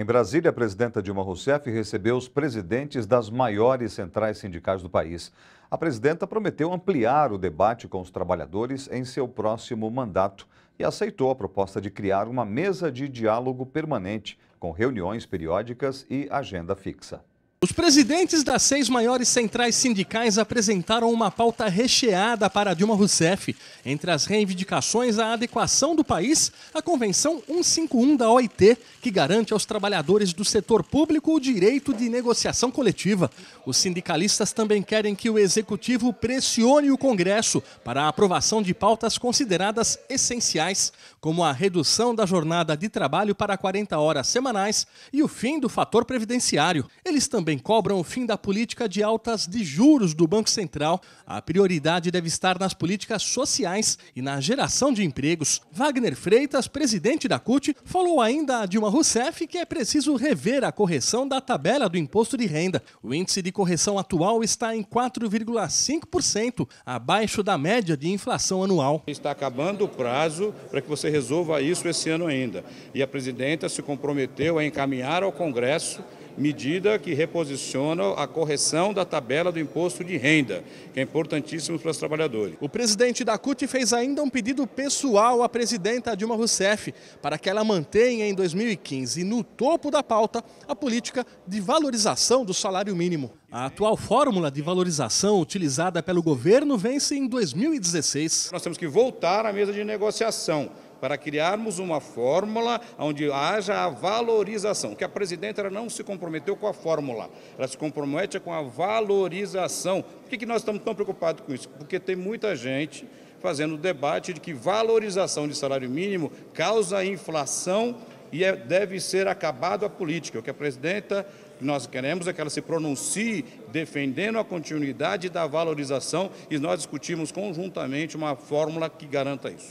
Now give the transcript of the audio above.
Em Brasília, a presidenta Dilma Rousseff recebeu os presidentes das maiores centrais sindicais do país. A presidenta prometeu ampliar o debate com os trabalhadores em seu próximo mandato e aceitou a proposta de criar uma mesa de diálogo permanente, com reuniões periódicas e agenda fixa. Os presidentes das seis maiores centrais sindicais apresentaram uma pauta recheada para Dilma Rousseff, entre as reivindicações a adequação do país à Convenção 151 da OIT, que garante aos trabalhadores do setor público o direito de negociação coletiva. Os sindicalistas também querem que o executivo pressione o Congresso para a aprovação de pautas consideradas essenciais, como a redução da jornada de trabalho para 40 horas semanais e o fim do fator previdenciário. Eles também também cobram o fim da política de altas de juros do Banco Central. A prioridade deve estar nas políticas sociais e na geração de empregos. Wagner Freitas, presidente da CUT, falou ainda a Dilma Rousseff que é preciso rever a correção da tabela do imposto de renda. O índice de correção atual está em 4,5%, abaixo da média de inflação anual. Está acabando o prazo para que você resolva isso esse ano ainda. E a presidenta se comprometeu a encaminhar ao Congresso medida que reposiciona a correção da tabela do imposto de renda, que é importantíssimo para os trabalhadores. O presidente da CUT fez ainda um pedido pessoal à presidenta Dilma Rousseff para que ela mantenha em 2015 no topo da pauta a política de valorização do salário mínimo. A atual fórmula de valorização utilizada pelo governo vence em 2016. Nós temos que voltar à mesa de negociação para criarmos uma fórmula onde haja a valorização. Que a presidenta ela não se comprometeu com a fórmula, ela se compromete com a valorização. Por que, que nós estamos tão preocupados com isso? Porque tem muita gente fazendo o debate de que valorização de salário mínimo causa inflação e é, deve ser acabado a política. O que a presidenta nós queremos é que ela se pronuncie defendendo a continuidade da valorização e nós discutimos conjuntamente uma fórmula que garanta isso.